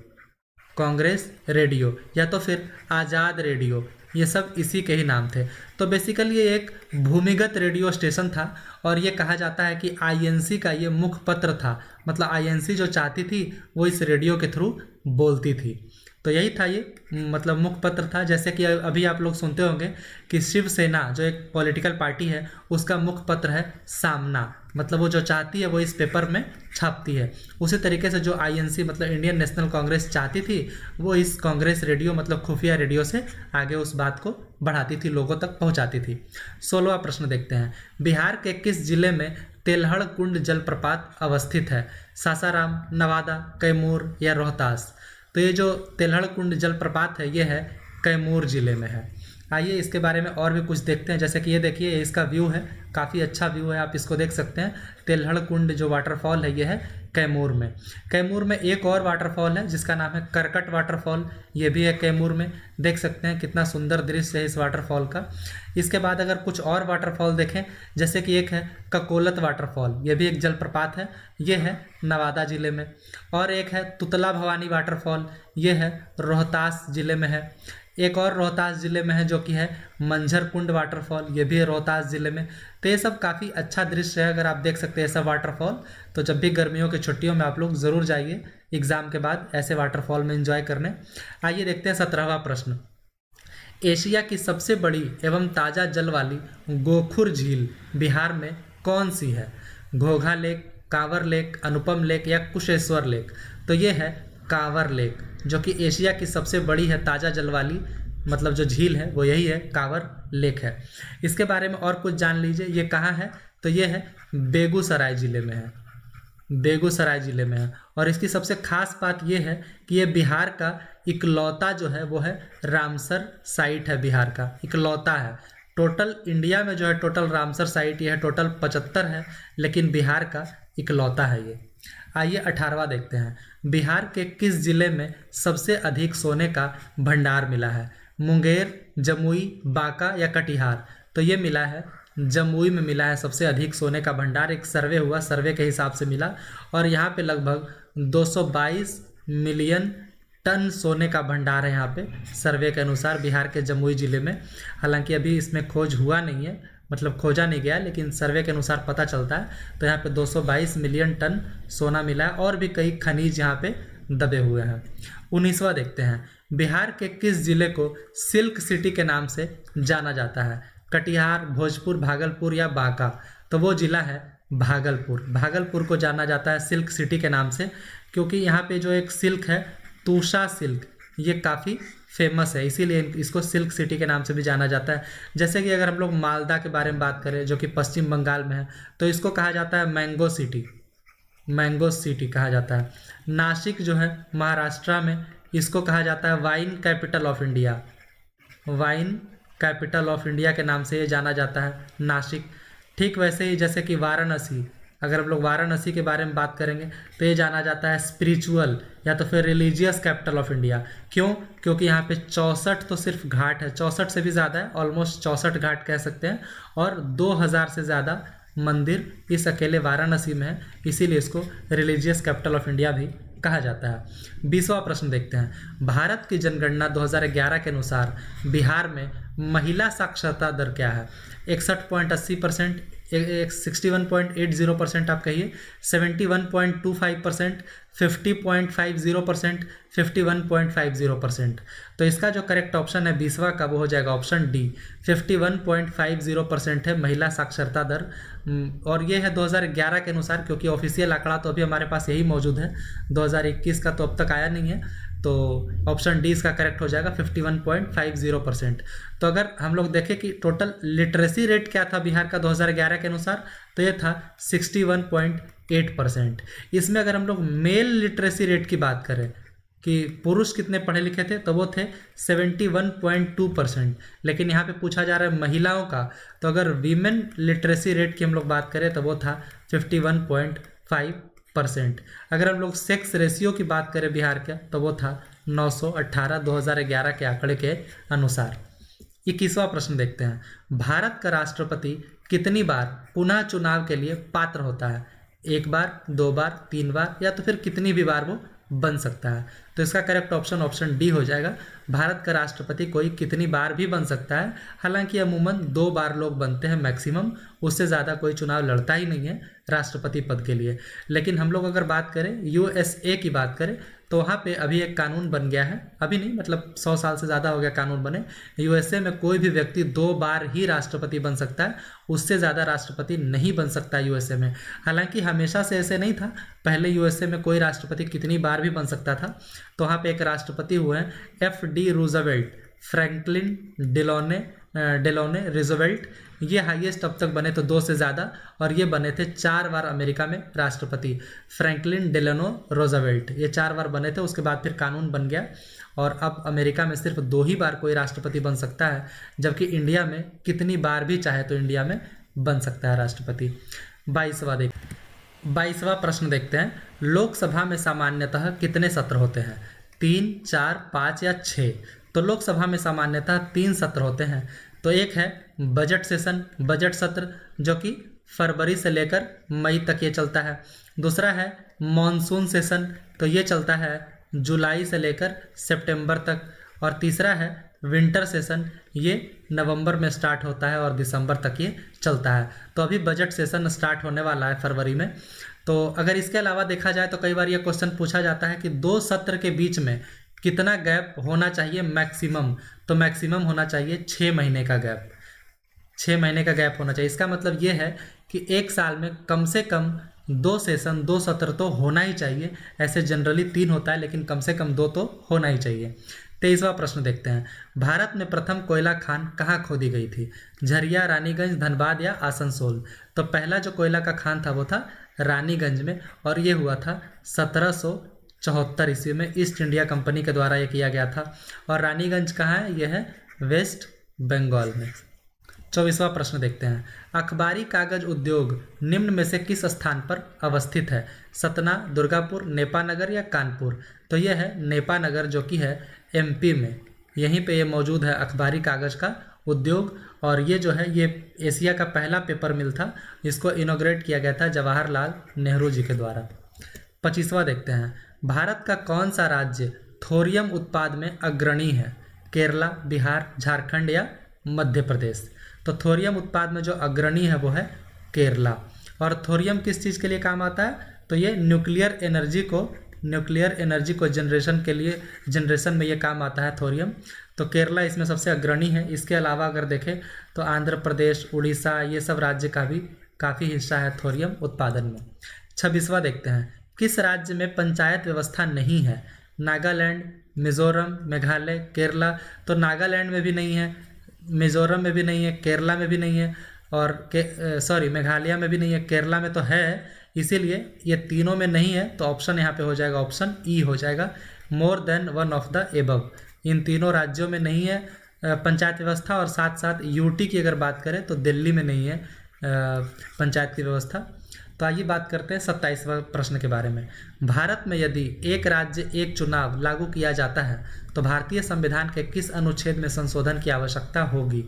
कांग्रेस रेडियो या तो फिर आज़ाद रेडियो ये सब इसी के ही नाम थे तो बेसिकली ये एक भूमिगत रेडियो स्टेशन था और ये कहा जाता है कि आईएनसी का ये मुखपत्र था मतलब आईएनसी जो चाहती थी वो इस रेडियो के थ्रू बोलती थी तो यही था ये हम्म, मतलब मुखपत्र था जैसे कि अभी आप लोग सुनते होंगे कि शिवसेना जो एक पॉलिटिकल पार्टी है उसका मुखपत्र है सामना मतलब वो जो चाहती है वो इस पेपर में छापती है उसी तरीके से जो आईएनसी मतलब इंडियन नेशनल कांग्रेस चाहती थी वो इस कांग्रेस रेडियो मतलब खुफिया रेडियो से आगे उस बात को बढ़ाती थी लोगों तक पहुंचाती थी सोलवा प्रश्न देखते हैं बिहार के किस जिले में तेलहड़ कुंड जलप्रपात अवस्थित है सासाराम नवादा कैमूर या रोहतास तो ये जो तेलहड़ कुंड जलप्रपात है ये है कैमूर ज़िले में है आइए इसके बारे में और भी कुछ देखते हैं जैसे कि ये देखिए इसका व्यू है काफ़ी अच्छा व्यू है आप इसको देख सकते हैं तेलहड़ कुंड जो वाटरफॉल है ये है कैमूर में कैमूर में एक और वाटरफॉल है जिसका नाम है करकट वाटरफॉल ये भी है कैमूर में देख सकते हैं कितना सुंदर दृश्य है इस वाटरफॉल का इसके बाद अगर कुछ और वाटरफॉल देखें जैसे कि एक है ककोलत वाटरफॉल ये भी एक जलप्रपात है ये है नवादा ज़िले में और एक है तुतला भवानी वाटरफॉल ये है रोहतास ज़िले में है एक और रोहतास ज़िले में है जो कि है मंझर कुंड वाटरफॉल ये भी है रोहतास ज़िले में तो ये सब काफ़ी अच्छा दृश्य है अगर आप देख सकते हैं ऐसा वाटरफॉल तो जब भी गर्मियों की छुट्टियों में आप लोग ज़रूर जाइए एग्ज़ाम के बाद ऐसे वाटरफॉल में इंजॉय करने आइए देखते हैं सत्रहवा प्रश्न एशिया की सबसे बड़ी एवं ताज़ा जल वाली गोखुर झील बिहार में कौन सी है Ghogha lake Kanwar lake Anupam lake या कुशेश्वर लेक तो ये है कावर लेक जो कि एशिया की सबसे बड़ी है ताज़ा जल वाली मतलब जो झील है वो यही है कावर लेक है इसके बारे में और कुछ जान लीजिए ये कहाँ है तो ये है बेगूसराय ज़िले में है बेगूसराय ज़िले में है और इसकी सबसे खास बात यह है कि ये बिहार का इकलौता जो है वो है रामसर साइट है बिहार का इकलौता है टोटल इंडिया में जो है टोटल रामसर साइट ये है टोटल पचहत्तर है लेकिन बिहार का इकलौता है ये आइए अठारवा देखते हैं बिहार के किस जिले में सबसे अधिक सोने का भंडार मिला है मुंगेर जमुई बांका या कटिहार तो ये मिला है जमुई में मिला है सबसे अधिक सोने का भंडार एक सर्वे हुआ सर्वे के हिसाब से मिला और यहाँ पे लगभग 222 मिलियन टन सोने का भंडार है यहाँ पे सर्वे के अनुसार बिहार के जमुई ज़िले में हालांकि अभी इसमें खोज हुआ नहीं है मतलब खोजा नहीं गया लेकिन सर्वे के अनुसार पता चलता है तो यहाँ पे 222 मिलियन टन सोना मिला है और भी कई खनिज यहाँ पे दबे हुए हैं उन्नीसवा देखते हैं बिहार के किस जिले को सिल्क सिटी के नाम से जाना जाता है कटिहार भोजपुर भागलपुर या बांका तो वो जिला है भागलपुर भागलपुर को जाना जाता है सिल्क सिटी के नाम से क्योंकि यहाँ पे जो एक सिल्क है तूषा सिल्क ये काफ़ी फेमस है इसीलिए इसको सिल्क सिटी के नाम से भी जाना जाता है जैसे कि अगर हम लोग मालदा के बारे में बात करें जो कि पश्चिम बंगाल में है तो इसको कहा जाता है मैंगो सिटी मैंगो सिटी कहा जाता है नासिक जो है महाराष्ट्र में इसको कहा जाता है wine capital of India wine capital of India के नाम से ये जाना जाता है नासिक ठीक वैसे ही जैसे कि वाराणसी अगर हम लोग वाराणसी के बारे में बात करेंगे तो ये जाना जाता है स्पिरिचुअल या तो फिर रिलीजियस कैपिटल ऑफ इंडिया क्यों क्योंकि यहाँ पे चौंसठ तो सिर्फ घाट है चौंसठ से भी ज़्यादा है ऑलमोस्ट चौंसठ घाट कह सकते हैं और दो हज़ार से ज़्यादा मंदिर इस अकेले वाराणसी में है इसीलिए इसको रिलीजियस कैपिटल ऑफ इंडिया भी कहा जाता है बीसवा प्रश्न देखते हैं भारत की जनगणना 2011 के अनुसार बिहार में महिला साक्षरता दर क्या है इकसठ पॉइंट अस्सी percent sixty one point eight zero percent आप कहिए seventy one point two five percent fifty point five zero percent fifty one point five zero percent तो इसका जो करेक्ट ऑप्शन है बीसवा का वो हो जाएगा option D fifty one point five zero percent है महिला साक्षरता दर और ये है 2011 के अनुसार क्योंकि ऑफिशियल आंकड़ा तो अभी हमारे पास यही मौजूद है 2021 का तो अब तक आया नहीं है तो ऑप्शन डी इसका करेक्ट हो जाएगा 51.50 परसेंट तो अगर हम लोग देखें कि टोटल लिटरेसी रेट क्या था बिहार का 2011 के अनुसार तो ये था 61.8 परसेंट इसमें अगर हम लोग मेल लिटरेसी रेट की बात करें कि पुरुष कितने पढ़े लिखे थे तो वो थे 71.2 परसेंट लेकिन यहाँ पे पूछा जा रहा है महिलाओं का तो अगर वीमेन लिटरेसी रेट की हम लोग बात करें तो वो था फिफ्टी परसेंट अगर हम लोग सेक्स रेशियो की बात करें बिहार का तो वो था 918 2011 के आंकड़े के अनुसार इक्कीसवा प्रश्न देखते हैं भारत का राष्ट्रपति कितनी बार पुनः चुनाव के लिए पात्र होता है एक बार दो बार तीन बार या तो फिर कितनी भी बार वो बन सकता है तो इसका करेक्ट ऑप्शन ऑप्शन डी हो जाएगा भारत का राष्ट्रपति कोई कितनी बार भी बन सकता है हालांकि अमूमन दो बार लोग बनते हैं मैक्सिमम उससे ज़्यादा कोई चुनाव लड़ता ही नहीं है राष्ट्रपति पद के लिए लेकिन हम लोग अगर बात करें यूएसए की बात करें तो वहाँ पे अभी एक कानून बन गया है अभी नहीं मतलब सौ साल से ज़्यादा हो गया कानून बने यूएसए में कोई भी व्यक्ति दो बार ही राष्ट्रपति बन सकता है उससे ज़्यादा राष्ट्रपति नहीं बन सकता यूएसए में हालांकि हमेशा से ऐसे नहीं था पहले यूएसए में कोई राष्ट्रपति कितनी बार भी बन सकता था तो वहाँ पर एक राष्ट्रपति हुए हैं F D Roosevelt Franklin Delano Delano Roosevelt ये हाईएस्ट अब तक बने तो दो से ज़्यादा और ये बने थे चार बार अमेरिका में राष्ट्रपति फ्रैंकलिन डेलेनो रोजावेल्ट ये चार बार बने थे उसके बाद फिर कानून बन गया और अब अमेरिका में सिर्फ दो ही बार कोई राष्ट्रपति बन सकता है जबकि इंडिया में कितनी बार भी चाहे तो इंडिया में बन सकता है राष्ट्रपति बाईसवा देख बाईसवा प्रश्न देखते हैं लोकसभा में सामान्यतः कितने सत्र होते हैं तीन चार पाँच या छः तो लोकसभा में सामान्यतः तीन सत्र होते हैं तो एक है बजट सेशन बजट सत्र जो कि फरवरी से लेकर मई तक ये चलता है दूसरा है मानसून सेशन तो ये चलता है जुलाई से लेकर सितंबर तक और तीसरा है विंटर सेशन ये नवंबर में स्टार्ट होता है और दिसंबर तक ये चलता है तो अभी बजट सेशन स्टार्ट होने वाला है फरवरी में तो अगर इसके अलावा देखा जाए तो कई बार ये क्वेश्चन पूछा जाता है कि दो सत्र के बीच में कितना गैप होना चाहिए मैक्सिमम तो मैक्सिमम होना चाहिए छः महीने का गैप छः महीने का गैप होना चाहिए इसका मतलब ये है कि एक साल में कम से कम दो सेशन दो सत्र तो होना ही चाहिए ऐसे जनरली तीन होता है लेकिन कम से कम दो तो होना ही चाहिए तेईसवा प्रश्न देखते हैं भारत में प्रथम कोयला खान कहाँ खोदी गई थी झरिया रानीगंज धनबाद या आसनसोल तो पहला जो कोयला का खान था वो था रानीगंज में और ये हुआ था सत्रह चौहत्तर ईस्वी में ईस्ट इंडिया कंपनी के द्वारा ये किया गया था और रानीगंज कहाँ है यह है वेस्ट बंगाल में चौबीसवा प्रश्न देखते हैं अखबारी कागज उद्योग निम्न में से किस स्थान पर अवस्थित है सतना दुर्गापुर नेपानगर या कानपुर तो यह है नेपानगर जो कि है एमपी में यहीं पे ये मौजूद है अखबारी कागज का उद्योग और ये जो है ये एशिया का पहला पेपर मिल था इसको इनोग्रेट किया गया था जवाहरलाल नेहरू जी के द्वारा पच्चीसवा देखते हैं भारत का कौन सा राज्य थोरियम उत्पाद में अग्रणी है केरला बिहार झारखंड या मध्य प्रदेश तो थोरियम उत्पाद में जो अग्रणी है वो है केरला और थोरियम किस चीज़ के लिए काम आता है तो ये न्यूक्लियर एनर्जी को न्यूक्लियर एनर्जी को जनरेशन के लिए जनरेशन में ये काम आता है थोरियम तो केरला इसमें सबसे अग्रणी है इसके अलावा अगर देखें तो आंध्र प्रदेश उड़ीसा ये सब राज्य का भी काफ़ी हिस्सा है थोरियम उत्पादन में छब्बीसवा अच्छा, देखते हैं किस राज्य में पंचायत व्यवस्था नहीं है नागालैंड मिजोरम मेघालय केरला तो नागालैंड में भी नहीं है मिजोरम में भी नहीं है केरला में भी नहीं है और सॉरी मेघालय में भी नहीं है केरला में तो है इसीलिए ये तीनों में नहीं है तो ऑप्शन यहाँ पे हो जाएगा ऑप्शन ई e हो जाएगा more than one of the above इन तीनों राज्यों में नहीं है पंचायत व्यवस्था और साथ साथ यूटी की अगर बात करें तो दिल्ली में नहीं है पंचायत की व्यवस्था तो आइए बात करते हैं सत्ताईसवा प्रश्न के बारे में भारत में यदि एक राज्य एक चुनाव लागू किया जाता है तो भारतीय संविधान के किस अनुच्छेद में संशोधन की आवश्यकता होगी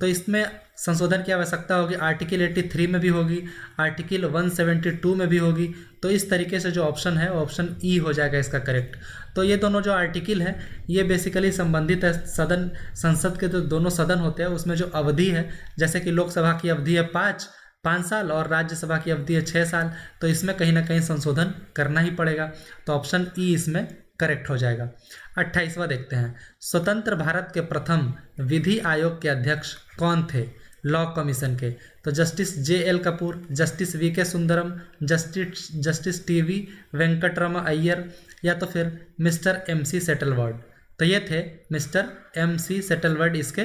तो इसमें संशोधन की आवश्यकता होगी आर्टिकल 83 में भी होगी आर्टिकल 172 में भी होगी तो इस तरीके से जो ऑप्शन है ऑप्शन ई हो जाएगा इसका करेक्ट तो ये दोनों जो आर्टिकल है ये बेसिकली संबंधित है सदन संसद के जो तो दोनों सदन होते हैं उसमें जो अवधि है जैसे कि लोकसभा की अवधि है पाँच पाँच साल और राज्यसभा की अवधि है छः साल तो इसमें कहीं ना कहीं संशोधन करना ही पड़ेगा तो ऑप्शन ई e इसमें करेक्ट हो जाएगा अट्ठाईसवा देखते हैं स्वतंत्र भारत के प्रथम विधि आयोग के अध्यक्ष कौन थे लॉ कमीशन के तो justice J L Kapoor justice V K Sundaram justice justice T V Venkataram Iyer या तो फिर मिस्टर एम सी सेटलवर्ड तो ये थे मिस्टर एम सी सेटलवर्ड इसके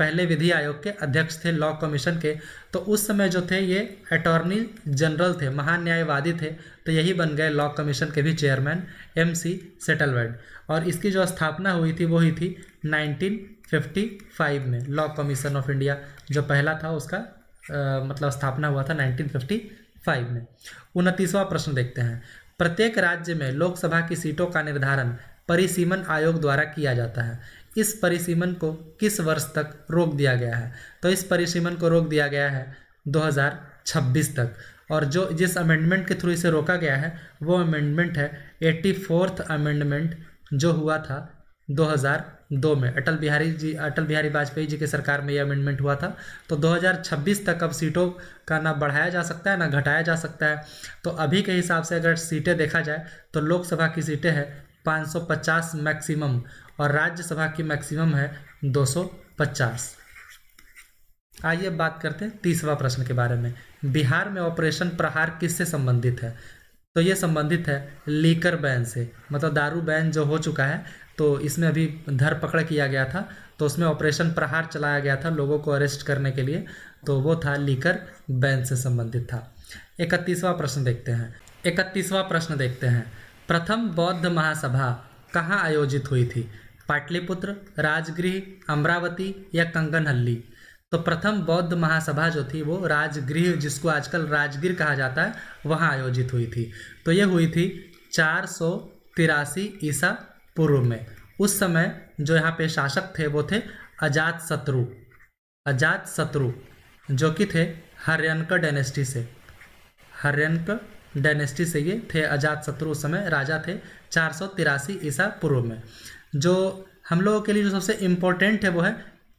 पहले विधि आयोग के अध्यक्ष थे लॉ कमीशन के तो उस समय जो थे ये अटॉर्नी जनरल थे महान्यायवादी थे तो यही बन गए लॉ कमीशन के भी चेयरमैन एम सी सेटलवर्ड और इसकी जो स्थापना हुई थी वो ही थी 1955 में लॉ कमीशन ऑफ इंडिया जो पहला था उसका आ, मतलब स्थापना हुआ था 1955 में उनतीसवां प्रश्न देखते हैं प्रत्येक राज्य में लोकसभा की सीटों का निर्धारण परिसीमन आयोग द्वारा किया जाता है इस परिसीमन को किस वर्ष तक रोक दिया गया है तो इस परिसीमन को रोक दिया गया है 2026 तक और जो जिस अमेंडमेंट के थ्रू इसे रोका गया है वो अमेंडमेंट है एट्टी फोर्थ अमेंडमेंट जो हुआ था 2002 में अटल बिहारी जी अटल बिहारी वाजपेयी जी की सरकार में ये अमेंडमेंट हुआ था तो 2026 तक अब सीटों का ना बढ़ाया जा सकता है ना घटाया जा सकता है तो अभी के हिसाब से अगर सीटें देखा जाए तो लोकसभा की सीटें हैं 550 मैक्सिमम और राज्यसभा की मैक्सिमम है 250 आइए बात करते हैं तीसवा प्रश्न के बारे में बिहार में ऑपरेशन प्रहार किससे संबंधित है तो ये संबंधित है लीकर बैन से मतलब दारू बैन जो हो चुका है तो इसमें अभी धरपकड़ किया गया था तो उसमें ऑपरेशन प्रहार चलाया गया था लोगों को अरेस्ट करने के लिए तो वो था लीकर बैन से संबंधित था इकतीसवां प्रश्न देखते हैं इकतीसवां प्रश्न देखते हैं प्रथम बौद्ध महासभा कहाँ आयोजित हुई थी पाटलिपुत्र राजगृह अमरावती या कंगनहल्ली तो प्रथम बौद्ध महासभा जो थी वो राजगृह जिसको आजकल राजगीर कहा जाता है वहाँ आयोजित हुई थी तो ये हुई थी चार सौ तिरासी ईसा पूर्व में उस समय जो यहाँ पे शासक थे वो थे अजात शत्रु अजात शत्रु जो कि थे हरियनक डेनेस्टी से हरियनक डेनेस्टी से ये थे अजात शत्रु उस समय राजा थे चार सौ तिरासी ईसा पूर्व में जो हम लोगों के लिए जो सबसे इम्पोर्टेंट है वो है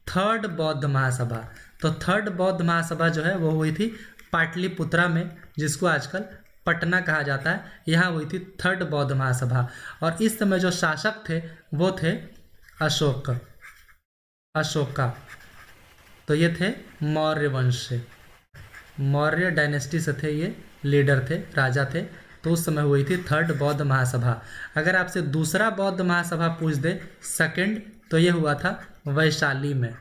थर्ड बौद्ध महासभा तो थर्ड बौद्ध महासभा जो है वो हुई थी पाटलिपुत्रा में जिसको आजकल पटना कहा जाता है यहाँ हुई थी थर्ड बौद्ध महासभा और इस समय जो शासक थे वो थे अशोक अशोक का तो ये थे मौर्य वंश से मौर्य डायनेस्टी से थे ये लीडर थे राजा थे तो उस समय हुई थी थर्ड बौद्ध महासभा अगर आपसे दूसरा बौद्ध महासभा पूछ दे सेकंड तो ये हुआ था वैशाली में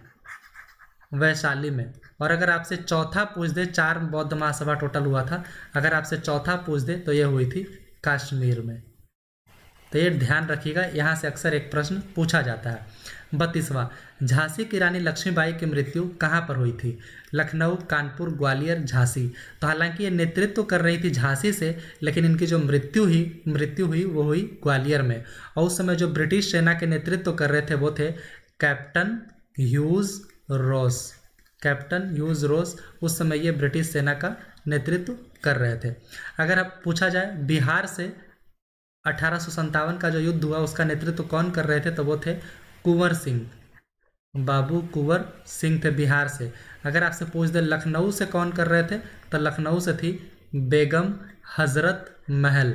वैशाली में और अगर आपसे चौथा पूछ दे चार बौद्ध महासभा टोटल हुआ था अगर आपसे चौथा पूछ दे तो यह हुई थी कश्मीर में तो ये ध्यान रखिएगा यहाँ से अक्सर एक प्रश्न पूछा जाता है बत्तीसवा झांसी की रानी लक्ष्मीबाई की मृत्यु कहाँ पर हुई थी लखनऊ कानपुर ग्वालियर झांसी तो हालांकि ये नेतृत्व तो कर रही थी झांसी से लेकिन इनकी जो मृत्यु हुई मृत्यु हुई वो हुई ग्वालियर में और उस समय जो ब्रिटिश सेना के नेतृत्व तो कर रहे थे वो थे captain Hugh Rose captain Hugh Rose उस समय ये ब्रिटिश सेना का नेतृत्व कर रहे थे अगर अब पूछा जाए बिहार से अठारह का जो युद्ध हुआ उसका नेतृत्व कौन कर रहे थे तो वो थे कुंवर सिंह बाबू कुंवर सिंह थे बिहार से अगर आपसे पूछ दे लखनऊ से कौन कर रहे थे तो लखनऊ से थी बेगम हजरत महल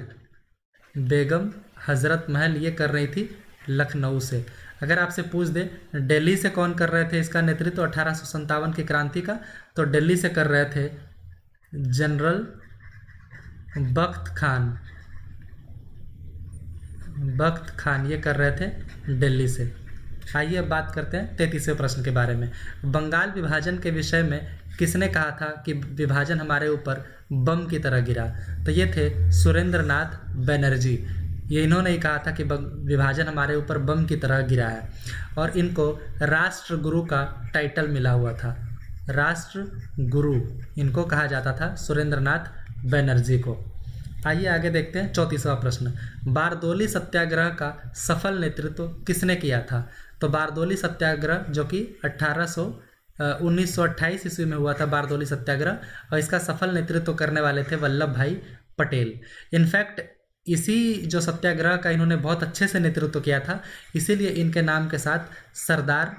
बेगम हजरत महल ये कर रही थी लखनऊ से अगर आपसे पूछ दे दिल्ली से कौन कर रहे थे इसका नेतृत्व सौ अठारह की क्रांति का तो दिल्ली से कर रहे थे जनरल बख्त खान बख्त खान ये कर रहे थे दिल्ली से आइए अब बात करते हैं तैतीसवें प्रश्न के बारे में बंगाल विभाजन के विषय में किसने कहा था कि विभाजन हमारे ऊपर बम की तरह गिरा तो ये थे सुरेंद्र नाथ बनर्जी ये इन्होंने ही कहा था कि विभाजन हमारे ऊपर बम की तरह गिरा है और इनको राष्ट्र गुरु का टाइटल मिला हुआ था राष्ट्र गुरु इनको कहा जाता था सुरेंद्र नाथ बनर्जी को आइए आगे देखते हैं चौंतीसवा प्रश्न बारदोली सत्याग्रह का सफल नेतृत्व किसने किया था तो बारदोली सत्याग्रह जो कि अट्ठारह सौ उन्नीस ईस्वी में हुआ था बारदोली सत्याग्रह और इसका सफल नेतृत्व करने वाले थे वल्लभ भाई पटेल इनफैक्ट इसी जो सत्याग्रह का इन्होंने बहुत अच्छे से नेतृत्व किया था इसीलिए इनके नाम के साथ सरदार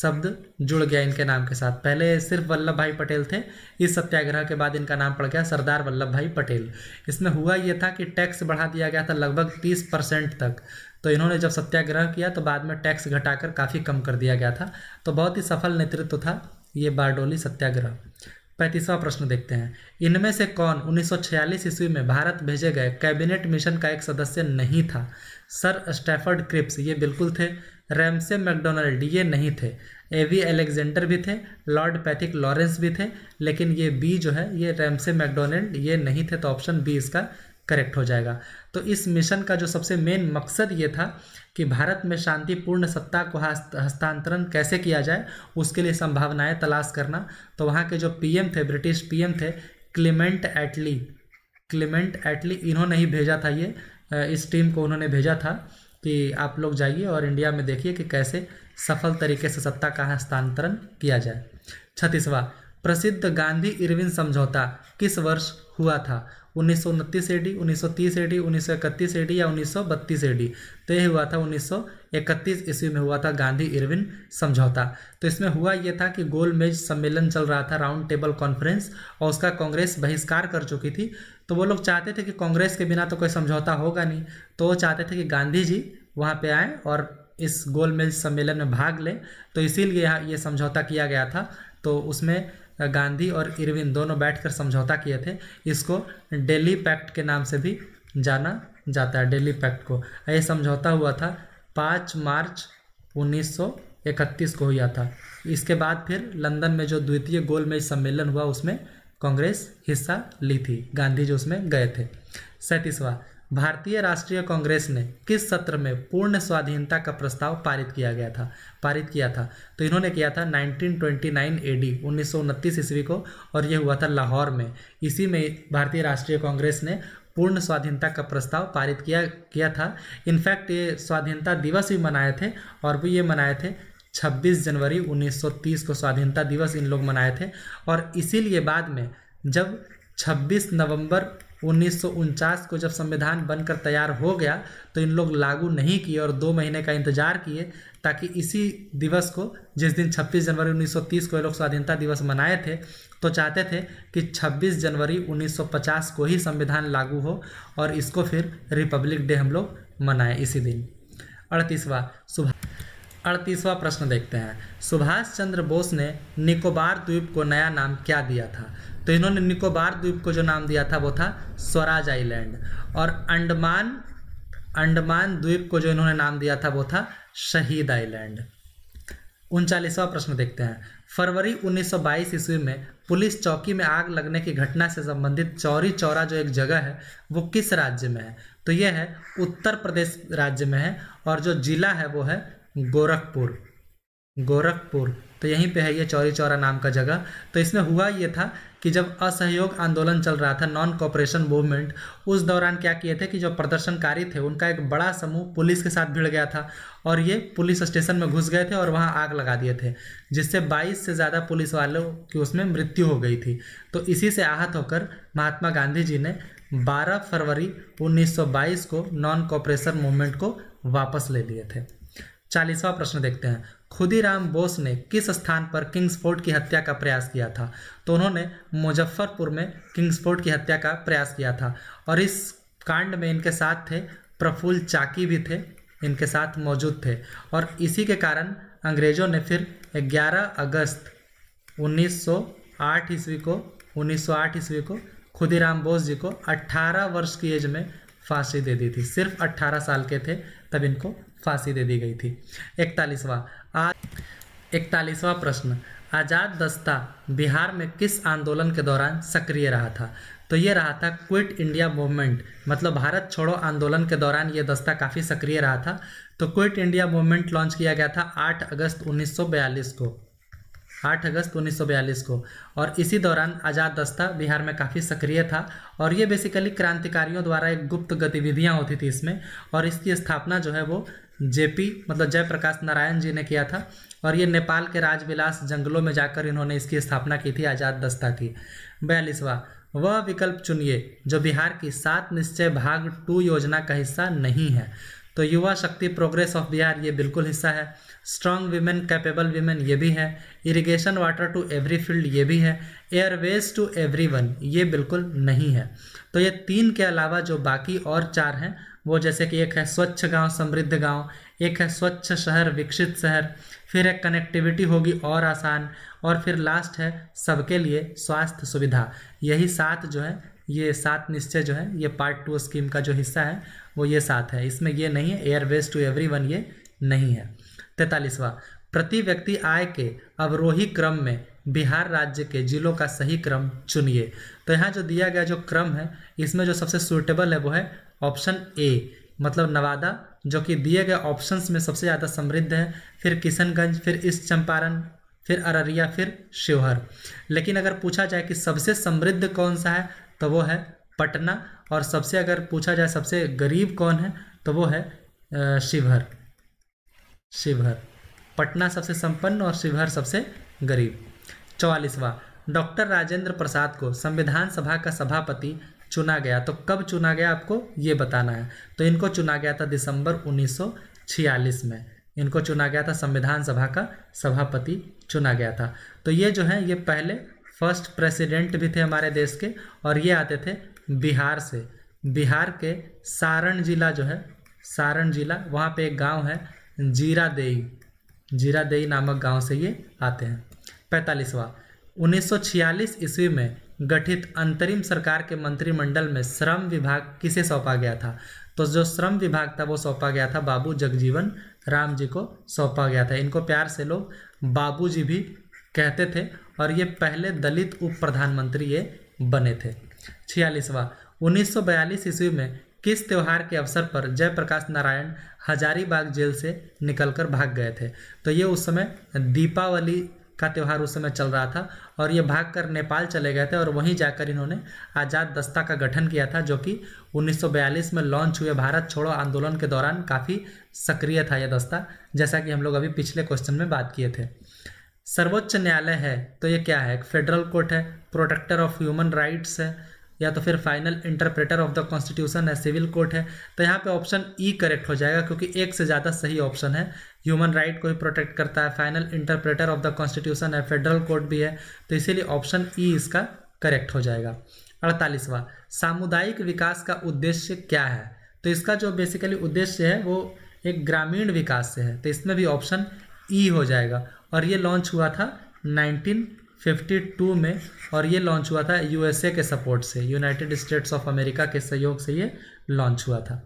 शब्द जुड़ गया इनके नाम के साथ पहले सिर्फ वल्लभ भाई पटेल थे इस सत्याग्रह के बाद इनका नाम पड़ गया सरदार वल्लभ भाई पटेल इसमें हुआ यह था कि टैक्स बढ़ा दिया गया था लगभग 30 परसेंट तक तो इन्होंने जब सत्याग्रह किया तो बाद में टैक्स घटाकर काफ़ी कम कर दिया गया था तो बहुत ही सफल नेतृत्व था ये बारडोली सत्याग्रह पैंतीसवां प्रश्न देखते हैं इनमें से कौन उन्नीस ईस्वी में भारत भेजे गए कैबिनेट मिशन का एक सदस्य नहीं था सर स्टैफर्ड क्रिप्स ये बिल्कुल थे रैमसे मैकडोनल्ड ये नहीं थे एवी एलेक्जेंडर भी थे लॉर्ड पैथिक लॉरेंस भी थे लेकिन ये बी जो है ये रैमसे मैकडोनल्ड ये नहीं थे तो ऑप्शन बी इसका करेक्ट हो जाएगा तो इस मिशन का जो सबसे मेन मकसद ये था कि भारत में शांतिपूर्ण सत्ता को हस्तांतरण कैसे किया जाए उसके लिए संभावनाएं तलाश करना तो वहाँ के जो पीएम थे ब्रिटिश पीएम थे क्लिमेंट एटली क्लिमेंट एटली इन्होंने ही भेजा था ये इस टीम को उन्होंने भेजा था कि आप लोग जाइए और इंडिया में देखिए कि कैसे सफल तरीके से सत्ता का हस्तांतरण किया जाए छत्तीसवा प्रसिद्ध गांधी इरविन समझौता किस वर्ष हुआ था उन्नीस सौ उनतीस एडी उन्नीस सौ तीस एडी उन्नीस सौ इकतीस एडी या उन्नीस सौ बत्तीस एडी तो यह हुआ था उन्नीस सौ इकतीस ईस्वी में हुआ था गांधी इरविन समझौता तो इसमें हुआ यह था कि गोलमेज सम्मेलन चल रहा था राउंड टेबल कॉन्फ्रेंस और उसका कांग्रेस बहिष्कार कर चुकी थी तो वो लोग चाहते थे कि कांग्रेस के बिना तो कोई समझौता होगा नहीं तो वो चाहते थे कि गांधी जी वहाँ पर आएँ और इस गोलमेज सम्मेलन में भाग लें तो इसीलिए यह समझौता किया गया था तो उसमें गांधी और इरविन दोनों बैठकर समझौता किए थे इसको डेली पैक्ट के नाम से भी जाना जाता है डेली पैक्ट को यह समझौता हुआ था पाँच मार्च इकतीस को हुआ था इसके बाद फिर लंदन में जो द्वितीय गोलमेज सम्मेलन हुआ उसमें कांग्रेस हिस्सा ली थी गांधी जी उसमें गए थे सैंतीसवा भारतीय राष्ट्रीय कांग्रेस ने किस सत्र में पूर्ण स्वाधीनता का प्रस्ताव पारित किया गया था पारित किया था तो इन्होंने किया था 1929 एडी उन्नीस ईस्वी को और यह हुआ था लाहौर में इसी में भारतीय राष्ट्रीय कांग्रेस ने पूर्ण स्वाधीनता का प्रस्ताव पारित किया किया था इनफैक्ट ये स्वाधीनता दिवस भी मनाए थे और भी ये मनाए थे 26 जनवरी 1930 को स्वाधीनता दिवस इन लोग मनाए थे और इसीलिए बाद में जब 26 नवंबर उन्नीस को जब संविधान बनकर तैयार हो गया तो इन लोग लागू नहीं किए और दो महीने का इंतजार किए ताकि इसी दिवस को जिस दिन 26 जनवरी 1930 को ये लोग स्वाधीनता दिवस मनाए थे तो चाहते थे कि 26 जनवरी 1950 को ही संविधान लागू हो और इसको फिर रिपब्लिक डे हम लोग मनाएं इसी दिन अड़तीसवा सुबह अड़तीसवा प्रश्न देखते हैं सुभाष चंद्र बोस ने निकोबार द्वीप को नया नाम क्या दिया था तो इन्होंने निकोबार द्वीप को जो नाम दिया था वो था स्वराज आइलैंड और अंडमान अंडमान द्वीप को जो इन्होंने नाम दिया था वो था शहीद आइलैंड उनचालीसवा प्रश्न देखते हैं फरवरी 1922 ईस्वी में पुलिस चौकी में आग लगने की घटना से संबंधित चौरी चौरा जो एक जगह है वो किस राज्य में है तो यह है उत्तर प्रदेश राज्य में है और जो जिला है वो है गोरखपुर गोरखपुर तो यहीं पे है ये चौरी चौरा नाम का जगह तो इसमें हुआ ये था कि जब असहयोग आंदोलन चल रहा था नॉन कॉपरेशन मूवमेंट उस दौरान क्या किए थे कि जो प्रदर्शनकारी थे उनका एक बड़ा समूह पुलिस के साथ भिड़ गया था और ये पुलिस स्टेशन में घुस गए थे और वहाँ आग लगा दिए थे जिससे 22 से ज़्यादा पुलिस वालों की उसमें मृत्यु हो गई थी तो इसी से आहत होकर महात्मा गांधी जी ने 12 फरवरी 1922 को नॉन कॉपरेशन मूवमेंट को वापस ले लिए थे चालीसवा प्रश्न देखते हैं खुदीराम बोस ने किस स्थान पर फोर्ट की हत्या का प्रयास किया था तो उन्होंने मुजफ्फरपुर में फोर्ट की हत्या का प्रयास किया था और इस कांड में इनके साथ थे प्रफुल्ल चाकी भी थे इनके साथ मौजूद थे और इसी के कारण अंग्रेज़ों ने फिर 11 अगस्त 1908 ईस्वी को 1908 ईस्वी को खुदीराम बोस जी को 18 वर्ष की एज में फांसी दे दी थी सिर्फ 18 साल के थे तब इनको फांसी दे दी गई थी इकतालीसवा आज इकतालीसवां प्रश्न आज़ाद दस्ता बिहार में किस आंदोलन के दौरान सक्रिय रहा था तो ये रहा था क्विट इंडिया मूवमेंट मतलब भारत छोड़ो आंदोलन के दौरान ये दस्ता काफ़ी सक्रिय रहा था तो क्विट इंडिया मूवमेंट लॉन्च किया गया था 8 अगस्त 1942 को 8 अगस्त 1942 को और इसी दौरान आज़ाद दस्ता बिहार में काफ़ी सक्रिय था और ये बेसिकली क्रांतिकारियों द्वारा एक गुप्त गतिविधियाँ होती थी इसमें और इसकी स्थापना जो है वो जेपी मतलब जयप्रकाश नारायण जी ने किया था और ये नेपाल के राजविलास जंगलों में जाकर इन्होंने इसकी स्थापना की थी आज़ाद दस्ता की बयालीसवा वह विकल्प चुनिए जो बिहार की सात निश्चय भाग टू योजना का हिस्सा नहीं है तो युवा शक्ति प्रोग्रेस ऑफ बिहार ये बिल्कुल हिस्सा है स्ट्रॉन्ग वीमेन कैपेबल वीमेन ये भी है irrigation water to every field ये भी है एयरवेज टू एवरी वन ये बिल्कुल नहीं है तो ये तीन के अलावा जो बाकी और चार हैं वो जैसे कि एक है स्वच्छ गांव समृद्ध गांव एक है स्वच्छ शहर विकसित शहर फिर एक कनेक्टिविटी होगी और आसान और फिर लास्ट है सबके लिए स्वास्थ्य सुविधा यही सात जो है ये सात निश्चय जो है ये पार्ट टू स्कीम का जो हिस्सा है वो ये सात है इसमें ये नहीं है एयरवेज टू एवरी वन ये नहीं है तैतालीसवा प्रति व्यक्ति आय के अवरोही क्रम में बिहार राज्य के जिलों का सही क्रम चुनिए तो यहाँ जो दिया गया जो क्रम है इसमें जो सबसे सूटेबल है वो है ऑप्शन ए मतलब नवादा जो कि दिए गए ऑप्शंस में सबसे ज़्यादा समृद्ध है फिर किशनगंज फिर ईस्ट चंपारण फिर अररिया फिर शिवहर लेकिन अगर पूछा जाए कि सबसे समृद्ध कौन सा है तो वो है पटना और सबसे अगर पूछा जाए सबसे गरीब कौन है तो वो है शिवहर शिवहर पटना सबसे संपन्न और शिवहर सबसे गरीब चौवालीसवा डॉक्टर राजेंद्र प्रसाद को संविधान सभा का सभापति चुना गया तो कब चुना गया आपको ये बताना है तो इनको चुना गया था दिसंबर 1946 में इनको चुना गया था संविधान सभा का सभापति चुना गया था तो ये जो है ये पहले फर्स्ट प्रेसिडेंट भी थे हमारे देश के और ये आते थे बिहार से बिहार के सारण जिला जो है सारण जिला वहाँ पे एक गांव है जीरादेई जीरादेई नामक गांव से ये आते हैं पैंतालीसवा 1946 ईस्वी में गठित अंतरिम सरकार के मंत्रिमंडल में श्रम विभाग किसे सौंपा गया था तो जो श्रम विभाग था वो सौंपा गया था बाबू जगजीवन राम जी को सौंपा गया था इनको प्यार से लोग बाबू जी भी कहते थे और ये पहले दलित उप प्रधानमंत्री ये बने थे छियालीसवा 1942 ईस्वी में किस त्यौहार के अवसर पर जयप्रकाश नारायण हजारीबाग जेल से निकलकर भाग गए थे तो ये उस समय दीपावली का त्यौहार उस समय चल रहा था और ये भागकर नेपाल चले गए थे और वहीं जाकर इन्होंने आज़ाद दस्ता का गठन किया था जो कि 1942 में लॉन्च हुए भारत छोड़ो आंदोलन के दौरान काफ़ी सक्रिय था यह दस्ता जैसा कि हम लोग अभी पिछले क्वेश्चन में बात किए थे सर्वोच्च न्यायालय है तो ये क्या है फेडरल कोर्ट है प्रोटेक्टर ऑफ ह्यूमन राइट्स है या तो फिर final interpreter of the constitution है सिविल कोर्ट है तो यहाँ पे ऑप्शन ई करेक्ट हो जाएगा क्योंकि एक से ज़्यादा सही ऑप्शन है ह्यूमन राइट right को भी प्रोटेक्ट करता है final interpreter of the constitution है फेडरल कोर्ट भी है तो इसीलिए ऑप्शन ई e इसका करेक्ट हो जाएगा अड़तालीसवा सामुदायिक विकास का उद्देश्य क्या है तो इसका जो बेसिकली उद्देश्य है वो एक ग्रामीण विकास से है तो इसमें भी ऑप्शन ई e हो जाएगा और ये लॉन्च हुआ था नाइनटीन 1952 में और ये लॉन्च हुआ था यूएसए के सपोर्ट से यूनाइटेड स्टेट्स ऑफ अमेरिका के सहयोग से ये लॉन्च हुआ था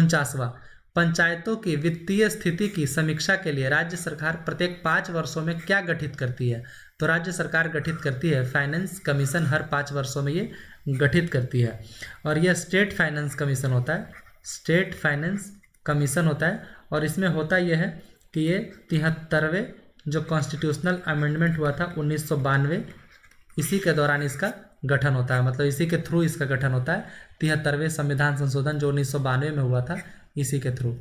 उनचासवा पंचायतों की वित्तीय स्थिति की समीक्षा के लिए राज्य सरकार प्रत्येक पाँच वर्षों में क्या गठित करती है तो राज्य सरकार गठित करती है फाइनेंस कमीशन हर पाँच वर्षों में ये गठित करती है और यह स्टेट फाइनेंस कमीशन होता है स्टेट फाइनेंस कमीशन होता है और इसमें होता यह है कि ये तिहत्तरवें जो कॉन्स्टिट्यूशनल अमेंडमेंट हुआ था उन्नीस इसी के दौरान इसका गठन होता है मतलब इसी के थ्रू इसका गठन होता है तिहत्तरवें संविधान संशोधन जो उन्नीस में हुआ था इसी के थ्रू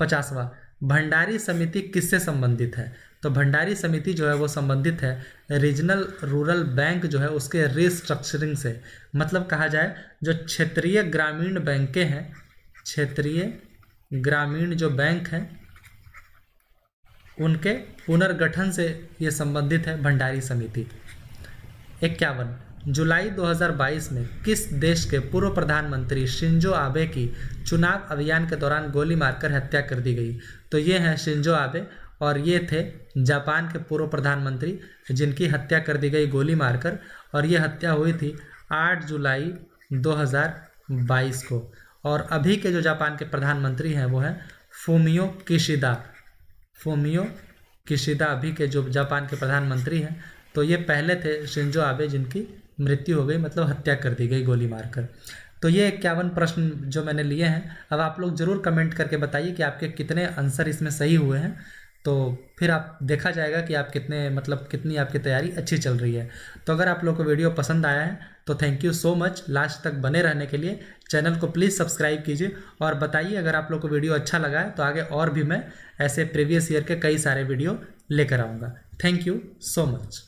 पचासवा भंडारी समिति किससे संबंधित है तो भंडारी समिति जो है वो संबंधित है रीजनल रूरल बैंक जो है उसके रिस्ट्रक्चरिंग से मतलब कहा जाए जो क्षेत्रीय ग्रामीण बैंकें हैं क्षेत्रीय ग्रामीण जो बैंक हैं उनके पुनर्गठन से ये संबंधित है भंडारी समिति इक्यावन जुलाई 2022 में किस देश के पूर्व प्रधानमंत्री शिंजो आबे की चुनाव अभियान के दौरान गोली मारकर हत्या कर दी गई तो ये हैं शिंजो आबे और ये थे जापान के पूर्व प्रधानमंत्री जिनकी हत्या कर दी गई गोली मारकर और ये हत्या हुई थी 8 जुलाई 2022 को और अभी के जो जापान के प्रधानमंत्री हैं वो हैं फूमियो किशिदा फोमियो किशिदा अभी के जो जापान के प्रधानमंत्री हैं तो ये पहले थे शिंजो आबे जिनकी मृत्यु हो गई मतलब हत्या कर दी गई गोली मारकर तो ये इक्यावन प्रश्न जो मैंने लिए हैं अब आप लोग ज़रूर कमेंट करके बताइए कि आपके कितने आंसर इसमें सही हुए हैं तो फिर आप देखा जाएगा कि आप कितने मतलब कितनी आपकी तैयारी अच्छी चल रही है तो अगर आप लोग को वीडियो पसंद आया है तो thank you so much last तक बने रहने के लिए चैनल को प्लीज़ सब्सक्राइब कीजिए और बताइए अगर आप लोग को वीडियो अच्छा लगा है तो आगे और भी मैं ऐसे प्रीवियस ईयर के कई सारे वीडियो लेकर आऊँगा थैंक यू सो मच